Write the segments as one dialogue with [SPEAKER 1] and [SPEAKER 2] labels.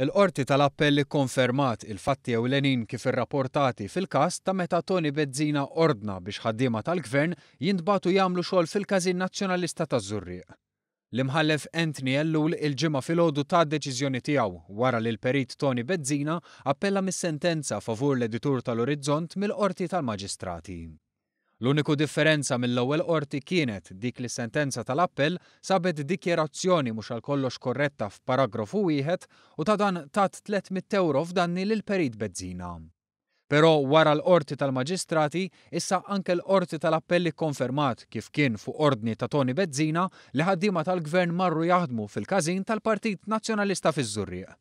[SPEAKER 1] Il-qorti tal-appelli konfermat il-fatti ewlenin kif irrapportati fil-kas ta' meta Tony Bezzina ordna biex ħaddiema tal-gvern jintbatu jagħmlu xogħol fil-każin nazzjonalista ta' żurriq. L-imħallef Anthony Ellul il-ġimgħa filgħodu ta' deċiżjoni tiegħu wara li l-perit Tony Bezzina appella mis-sentenza favur l-editur tal-Orizzont mill-Qorti tal-Maġistrati. L-uniku differenza mill-ewwel qorti kienet dik li sentenza tal-appell sabet dikjerazzjoni mhux għal kollox korretta f'paragrafu wieħed u ta' dan tat 300 euro f'danni lil perit Bezzina. Pero wara l-qorti tal-maġistrati, issa anke l-qorti tal-appelli konfermat kif kien fuq ordni ta' Toni Bezzina li ħaddima tal-gvern marru jaħdmu fil-kazin tal-Partit Nazzjonalista fiż-Żurrieq.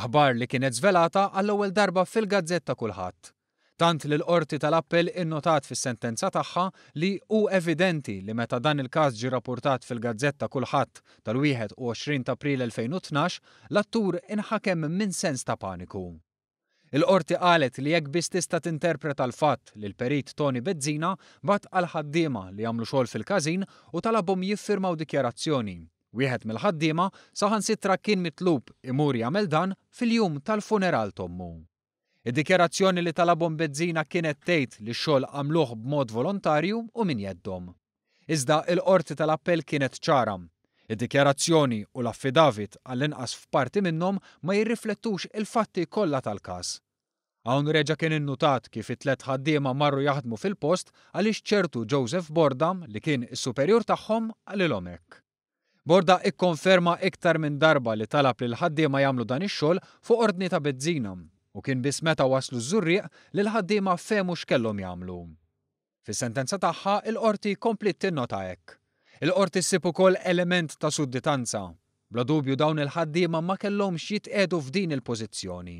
[SPEAKER 1] Aħbar li kienet zvelata għall-ewwel darba fil-gazzetta kulħadd tant li l-qorti tal-appell innotat fis sentenza tagħha li u evidenti li meta dan il-każ ġi rapportat fil-gazzetta kulħadd tal-21 ta' April 2012, l-attur inħakem minn sens ta' paniku. Il-qorti qalet li jekk biss tista' tinterpreta l-fatt li l-perit Tony Bezzina bat għal ħaddiema li jagħmlu xogħol fil-każin u talabhom jiffirmaw dikjarazzjoni. Wieħed mill-ħaddiema saħan sitra kien mitlub imur jagħmel dan fil-jum tal-funeral tommu. Id-dikjerazzjoni li talabhom Bezzina kienet tgħid li x-xogħol għamluh b'mod volontarju u min jeddom. Iżda il-qorti tal-appell kienet ċara. Id-dikjerazzjoni u l-affidavit għall-inqas f'parti minnhom ma jirriflettux il-fatti kollha tal-każ. Hawn reġa kien innutat kif it-tlet ħaddiema marru jaħdmu fil-post għaliex ċertu Joseph Bordam li kien is-superjur tagħhom għalilhom hekk. Borda ikkonferma iktar minn darba li talab l ħaddiema jagħmlu dan ix-xogħol fuq ordni ta' Bezzina u kien biss meta waslu żurriq li l-ħaddiema femu x'kellhom jagħmlu. Fis-sentenza tagħha il-qorti komplit tinnota hekk. Il-qorti ssib ukoll element ta' sudditanza. Bla dubju dawn il-ħaddiema ma kellhomx jitqedu f'din il-pożizzjoni.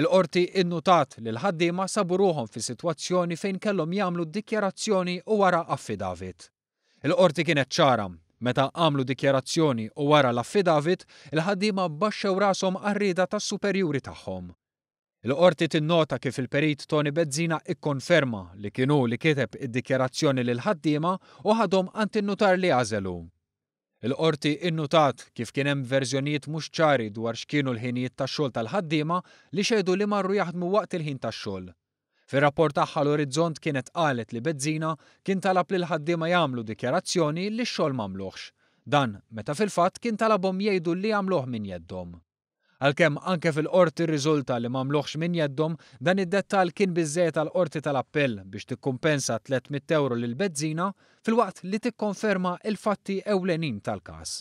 [SPEAKER 1] Il-qorti innutat li l-ħaddiema sabu ruhom fi sitwazzjoni fejn kellhom jagħmlu dikjarazzjoni u wara affidavit. Il-qorti kienet ċara Meta għamlu dikjarazzjoni u wara l-affidavit, il-ħaddima baxxew rasom għarrida tas superjuri tagħhom. Il-qorti tinnota kif il-perit Tony Bezzina ikkonferma li kienu li kiteb id dikjerazzjoni lil ħaddiema u ħadhom antinnutar li għażelu. Il-qorti innutat kif kien hemm verżjonijiet mhux ċari dwar x'kienu l-ħinijiet tax-xogħol tal-ħaddiema li xedu li marru jaħdmu waqt il-ħin tax-xogħol. Fir-rapport tagħha l-Orizzont kienet qalet li Bezzina kien talab lil ħaddiema jagħmlu dikjarazzjoni li x-xogħol m'għamluhx. Dan meta fil-fatt kien talabhom jgħidu li jagħmluh min jeddhom. Għalkemm anke fil-qorti rriżulta li mamluħx min jeddom, dan id dettall kien biżżejjed għal qorti tal-appell biex tikkumpensa 300 euro lil bezzina fil-waqt li tikkonferma il-fatti ewlenin tal-każ.